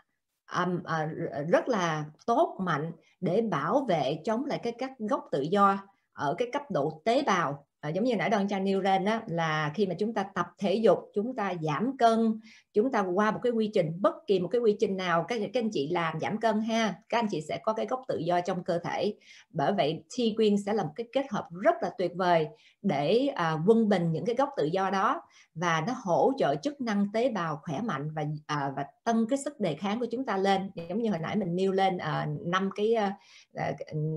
um, uh, rất là tốt mạnh để bảo vệ chống lại cái các gốc tự do ở cái cấp độ tế bào à, giống như nãy đơn cha nêu lên đó, là khi mà chúng ta tập thể dục chúng ta giảm cân chúng ta qua một cái quy trình bất kỳ một cái quy trình nào các, các anh chị làm giảm cân ha các anh chị sẽ có cái gốc tự do trong cơ thể bởi vậy thi quyên sẽ là một cái kết hợp rất là tuyệt vời để à, quân bình những cái gốc tự do đó và nó hỗ trợ chức năng tế bào khỏe mạnh và à, và tăng cái sức đề kháng của chúng ta lên giống như hồi nãy mình nêu lên à, năm à, cái à,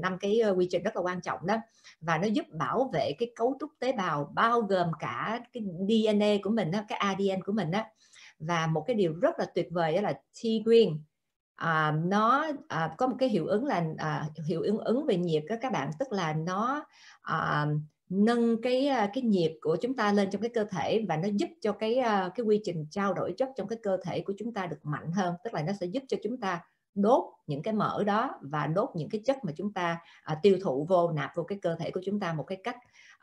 năm à, cái quy trình rất là quan trọng đó và nó giúp bảo vệ cái cấu cấu trúc tế bào bao gồm cả cái DNA của mình cái ADN của mình á và một cái điều rất là tuyệt vời đó là T green à, nó à, có một cái hiệu ứng là à, hiệu ứng ứng về nhiệt đó các bạn tức là nó à, nâng cái à, cái nhiệt của chúng ta lên trong cái cơ thể và nó giúp cho cái à, cái quy trình trao đổi chất trong cái cơ thể của chúng ta được mạnh hơn tức là nó sẽ giúp cho chúng ta đốt những cái mỡ đó và đốt những cái chất mà chúng ta à, tiêu thụ vô nạp vô cái cơ thể của chúng ta một cái cách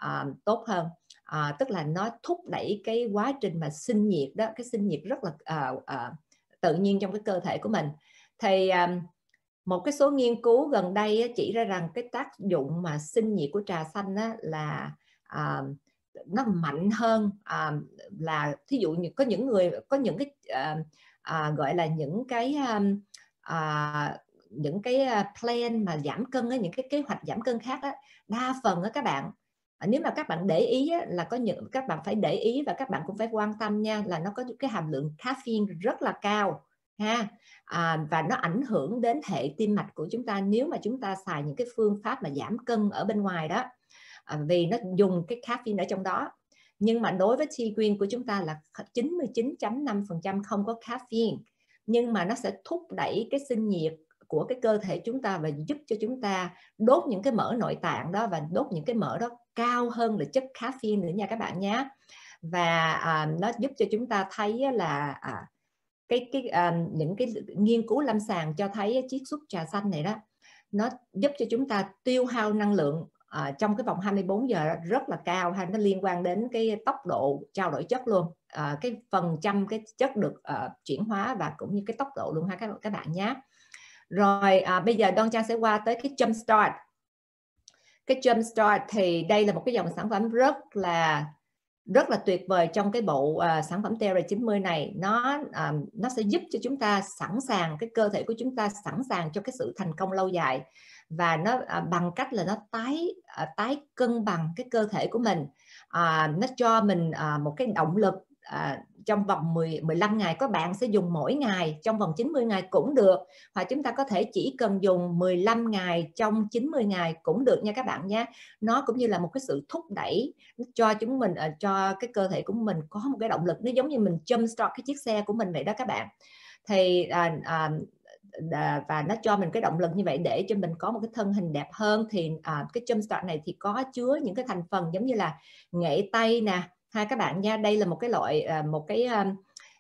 uh, tốt hơn à, tức là nó thúc đẩy cái quá trình mà sinh nhiệt đó cái sinh nhiệt rất là uh, uh, tự nhiên trong cái cơ thể của mình thì um, một cái số nghiên cứu gần đây chỉ ra rằng cái tác dụng mà sinh nhiệt của trà xanh á, là uh, nó mạnh hơn uh, là thí dụ như có những người có những cái uh, uh, gọi là những cái um, uh, những cái plan mà giảm cân á, những cái kế hoạch giảm cân khác á, đa phần á các bạn Ờ, nếu mà các bạn để ý là có những các bạn phải để ý và các bạn cũng phải quan tâm nha là nó có cái hàm lượng caffeine rất là cao ha à, và nó ảnh hưởng đến hệ tim mạch của chúng ta nếu mà chúng ta xài những cái phương pháp mà giảm cân ở bên ngoài đó à, vì nó dùng cái caffeine ở trong đó nhưng mà đối với tea green của chúng ta là 99.5% không có caffeine nhưng mà nó sẽ thúc đẩy cái sinh nhiệt của cái cơ thể chúng ta và giúp cho chúng ta đốt những cái mỡ nội tạng đó và đốt những cái mỡ đó cao hơn là chất caffeine nữa nha các bạn nhé và à, nó giúp cho chúng ta thấy là à, cái cái à, những cái nghiên cứu lâm sàng cho thấy chiết xuất trà xanh này đó nó giúp cho chúng ta tiêu hao năng lượng à, trong cái vòng 24 giờ rất là cao hay nó liên quan đến cái tốc độ trao đổi chất luôn à, cái phần trăm cái chất được à, chuyển hóa và cũng như cái tốc độ luôn ha các các bạn nhé rồi à, bây giờ Don Trang sẽ qua tới cái jump start cái jump start thì đây là một cái dòng sản phẩm rất là rất là tuyệt vời trong cái bộ uh, sản phẩm Terra 90 này nó um, nó sẽ giúp cho chúng ta sẵn sàng cái cơ thể của chúng ta sẵn sàng cho cái sự thành công lâu dài và nó uh, bằng cách là nó tái uh, tái cân bằng cái cơ thể của mình uh, nó cho mình uh, một cái động lực uh, trong vòng 10, 15 ngày có bạn sẽ dùng mỗi ngày trong vòng 90 ngày cũng được hoặc chúng ta có thể chỉ cần dùng 15 ngày trong 90 ngày cũng được nha các bạn nhé nó cũng như là một cái sự thúc đẩy cho chúng mình ờ, cho cái cơ thể của mình có một cái động lực nó giống như mình jump start cái chiếc xe của mình vậy đó các bạn thì à, à, à, và nó cho mình cái động lực như vậy để cho mình có một cái thân hình đẹp hơn thì à, cái jumpstart này thì có chứa những cái thành phần giống như là nghệ tây nè ha các bạn nha đây là một cái loại à, một cái à,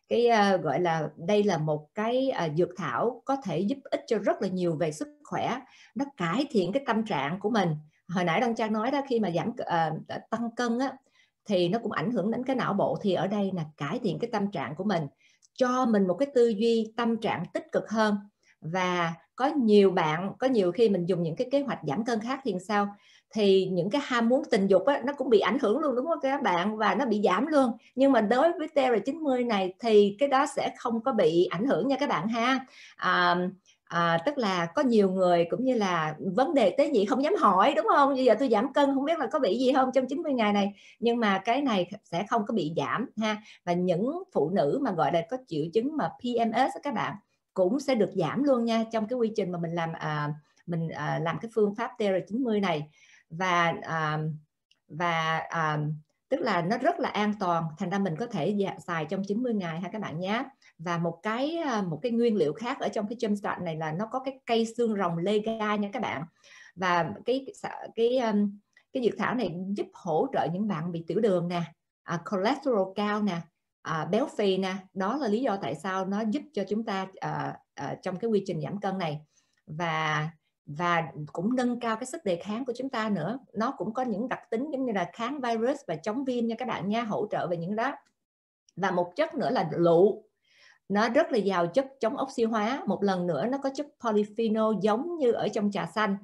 cái à, gọi là đây là một cái dược thảo có thể giúp ích cho rất là nhiều về sức khỏe nó cải thiện cái tâm trạng của mình hồi nãy đăng trang nói đó khi mà giảm uh, tăng cân á thì nó cũng ảnh hưởng đến cái não bộ thì ở đây là cải thiện cái tâm trạng của mình cho mình một cái tư duy tâm trạng tích cực hơn và có nhiều bạn có nhiều khi mình dùng những cái kế hoạch giảm cân khác thì sao thì những cái ham muốn tình dục á, nó cũng bị ảnh hưởng luôn đúng không các bạn và nó bị giảm luôn nhưng mà đối với TR90 này thì cái đó sẽ không có bị ảnh hưởng nha các bạn ha à, à, tức là có nhiều người cũng như là vấn đề tế nhị không dám hỏi đúng không bây giờ tôi giảm cân không biết là có bị gì không trong 90 ngày này nhưng mà cái này sẽ không có bị giảm ha và những phụ nữ mà gọi là có triệu chứng mà PMS các bạn cũng sẽ được giảm luôn nha trong cái quy trình mà mình làm à, mình à, làm cái phương pháp TR90 này và um, và um, tức là nó rất là an toàn thành ra mình có thể dạ, xài trong 90 ngày ha các bạn nhé và một cái một cái nguyên liệu khác ở trong cái jumpstart này là nó có cái cây xương rồng lega nha các bạn và cái cái cái dược thảo này giúp hỗ trợ những bạn bị tiểu đường nè à, cholesterol cao nè à, béo phì nè đó là lý do tại sao nó giúp cho chúng ta à, à, trong cái quy trình giảm cân này và và cũng nâng cao cái sức đề kháng của chúng ta nữa nó cũng có những đặc tính giống như là kháng virus và chống viêm nha các bạn nha hỗ trợ về những đó và một chất nữa là lựu nó rất là giàu chất chống oxy hóa một lần nữa nó có chất polyphenol giống như ở trong trà xanh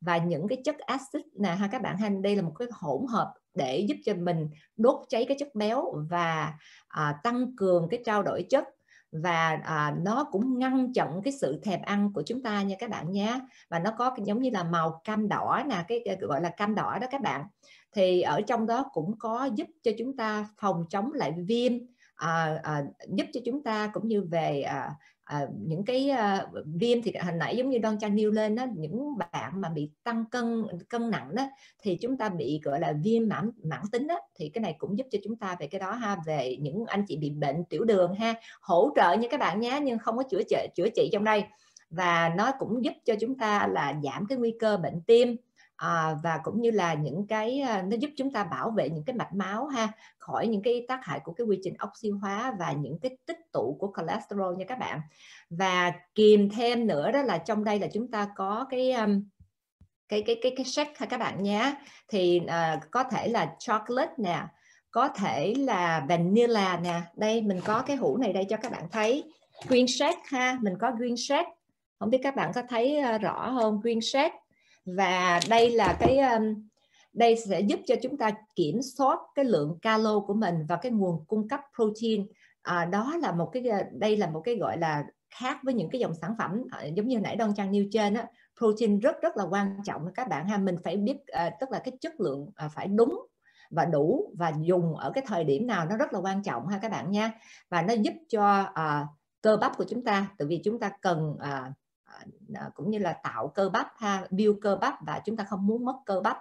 và những cái chất axit nè ha các bạn ha đây là một cái hỗn hợp để giúp cho mình đốt cháy cái chất béo và à, tăng cường cái trao đổi chất và à, nó cũng ngăn chặn cái sự thèm ăn của chúng ta nha các bạn nhé và nó có giống như là màu cam đỏ nè cái, cái gọi là cam đỏ đó các bạn thì ở trong đó cũng có giúp cho chúng ta phòng chống lại viêm à, à, giúp cho chúng ta cũng như về à, à, những cái à, viêm thì hồi nãy giống như đoan cha nêu lên đó những bạn mà bị tăng cân cân nặng đó thì chúng ta bị gọi là viêm mãn mãn tính đó thì cái này cũng giúp cho chúng ta về cái đó ha về những anh chị bị bệnh tiểu đường ha hỗ trợ như các bạn nhé nhưng không có chữa trị chữa trị trong đây và nó cũng giúp cho chúng ta là giảm cái nguy cơ bệnh tim à, và cũng như là những cái ờ, nó giúp chúng ta bảo vệ những cái mạch máu ha khỏi những cái tác hại của cái quy trình oxy hóa và những cái tích tụ của cholesterol nha các bạn và kìm thêm nữa đó là trong đây là chúng ta có cái um, cái cái cái cái shake ha các bạn nhé thì uh, có thể là chocolate nè có thể là vanilla nè đây mình có cái hũ này đây cho các bạn thấy green shake ha mình có green shake không biết các bạn có thấy uh, rõ không green shake và đây là cái um, đây sẽ giúp cho chúng ta kiểm soát cái lượng calo của mình và cái nguồn cung cấp protein à, đó là một cái uh, đây là một cái gọi là khác với những cái dòng sản phẩm ờ, giống như nãy Don Trang nêu trên á protein rất rất là quan trọng các bạn ha mình phải biết à, tức là cái chất lượng à, phải đúng và đủ và dùng ở cái thời điểm nào nó rất là quan trọng ha các bạn nha và nó giúp cho à, cơ bắp của chúng ta tại vì chúng ta cần à, Ờ, ờ, cũng như là tạo cơ bắp ha build cơ bắp và chúng ta không muốn mất cơ bắp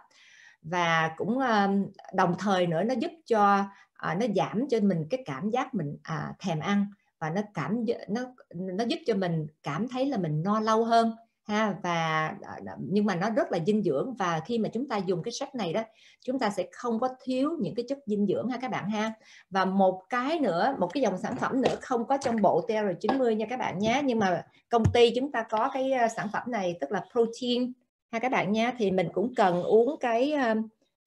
và cũng ờ, đồng thời nữa nó giúp cho nó giảm cho mình cái cảm giác mình à, thèm ăn và nó cảm nó nó giúp cho mình cảm thấy là mình no lâu hơn ha và à, nhưng mà nó rất là dinh dưỡng và khi mà chúng ta dùng cái sách này đó chúng ta sẽ không có thiếu những cái chất dinh dưỡng ha các bạn ha và một cái nữa một cái dòng sản phẩm nữa không có trong bộ TR90 nha các bạn nhé nhưng mà công ty chúng ta có cái ờ, sản phẩm này tức là protein ha các bạn nhé thì mình cũng cần uống cái ờ,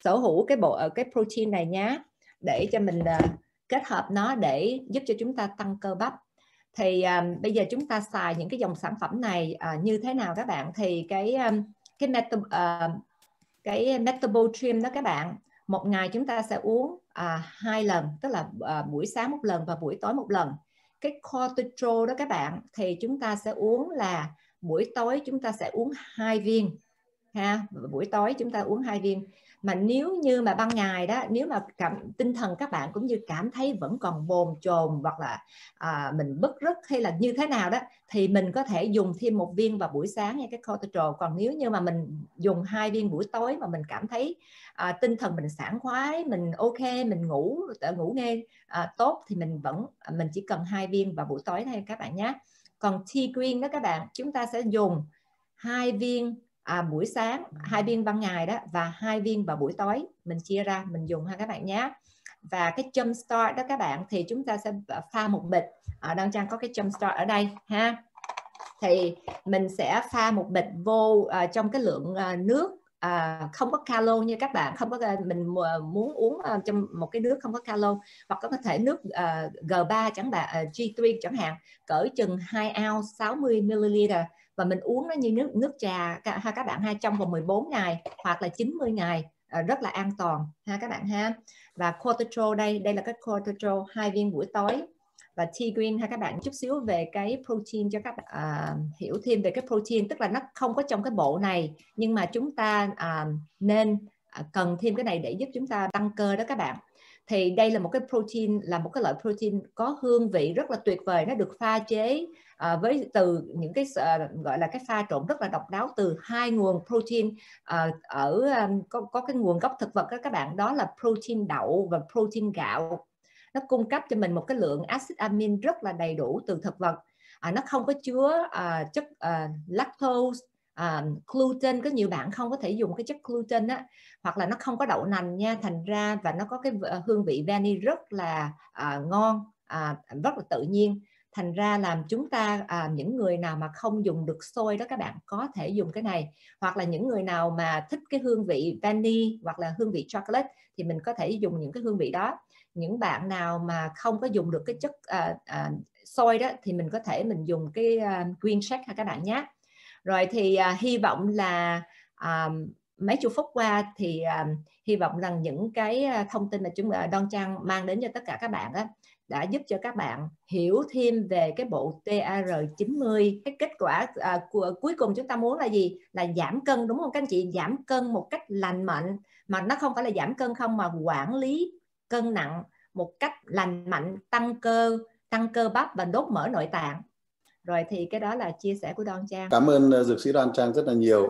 sở hữu cái bộ ở ờ, cái protein này nhé để cho mình kết hợp nó để giúp cho chúng ta tăng cơ bắp thì um, bây giờ chúng ta xài những cái dòng sản phẩm này uh, như thế nào các bạn thì cái um, cái meta, uh, ờ, cái trim đó các bạn một ngày chúng ta sẽ uống à, hai lần tức là à, buổi sáng một lần và buổi tối một lần cái cortisol đó các bạn thì chúng ta sẽ uống là buổi tối chúng ta sẽ uống hai viên ha buổi tối chúng ta uống hai viên mà nếu như mà ban ngày đó nếu mà cảm tinh thần các bạn cũng như cảm thấy vẫn còn bồn chồn hoặc là à, mình bức rứt hay là như thế nào đó thì mình có thể dùng thêm một viên vào buổi sáng nha cái cortisol còn nếu như mà mình dùng hai viên buổi tối mà mình cảm thấy à, tinh thần mình sảng khoái mình ok mình ngủ ngủ nghe à, tốt thì mình vẫn à, mình chỉ cần hai viên vào buổi tối thôi các bạn nhé còn tea green đó các bạn chúng ta sẽ dùng hai viên à, buổi sáng hai viên ban ngày đó và hai viên vào buổi tối mình chia ra mình dùng ha các bạn nhé và cái jump start đó các bạn thì chúng ta sẽ à, pha một bịch ở à, đang trang có cái jump start ở đây ha thì mình sẽ pha một bịch vô uh, trong cái lượng uh, nước À, không có calo như các bạn không có mình muốn uống uh, trong một cái nước không có calo hoặc có thể nước uh, G3 chẳng hạn uh, G3 chẳng hạn cỡ chừng 2 ounce 60 ml và mình uống nó như nước nước trà ha các bạn ha trong vòng 14 ngày hoặc là 90 ngày à, rất là an toàn ha các bạn ha và cortisol đây đây là cái cortisol hai viên buổi tối và tea green ha các bạn chút xíu về cái protein cho các bạn à, hiểu thêm về cái protein tức là nó không có trong cái bộ này nhưng mà chúng ta à, nên à, cần thêm cái này để giúp chúng ta tăng cơ đó các bạn thì đây là một cái protein là một cái loại protein có hương vị rất là tuyệt vời nó được pha chế à, với từ những cái à, gọi là cái pha trộn rất là độc đáo từ hai nguồn protein à, ở có, có cái nguồn gốc thực vật đó các bạn đó là protein đậu và protein gạo nó cung cấp cho mình một cái lượng acid amin rất là đầy đủ từ thực vật à, nó không có chứa à, chất à, lactose à, gluten có nhiều bạn không có thể dùng cái chất gluten á hoặc là nó không có đậu nành nha thành ra và nó có cái hương vị vani rất là à, ngon à, rất là tự nhiên thành ra làm chúng ta à, những người nào mà không dùng được xôi đó các bạn có thể dùng cái này hoặc là những người nào mà thích cái hương vị vani hoặc là hương vị chocolate thì mình có thể dùng những cái hương vị đó những bạn nào mà không có dùng được cái chất à, à, xôi đó thì mình có thể mình dùng cái à, green shake ha các bạn nhé rồi thì à, hy vọng là à, mấy chục phút qua thì à, hy vọng rằng những cái à, thông tin mà chúng à, Don Trang mang đến cho tất cả các bạn á đã giúp cho các bạn hiểu thêm về cái bộ TAR90 cái kết quả à, của, cuối cùng chúng ta muốn là gì là giảm cân đúng không các anh chị giảm cân một cách lành mạnh mà nó không phải là giảm cân không mà quản lý cân nặng một cách lành mạnh tăng cơ tăng cơ bắp và đốt mỡ nội tạng rồi thì cái đó là chia sẻ của đoan trang cảm ơn à, dược sĩ đoan trang rất là nhiều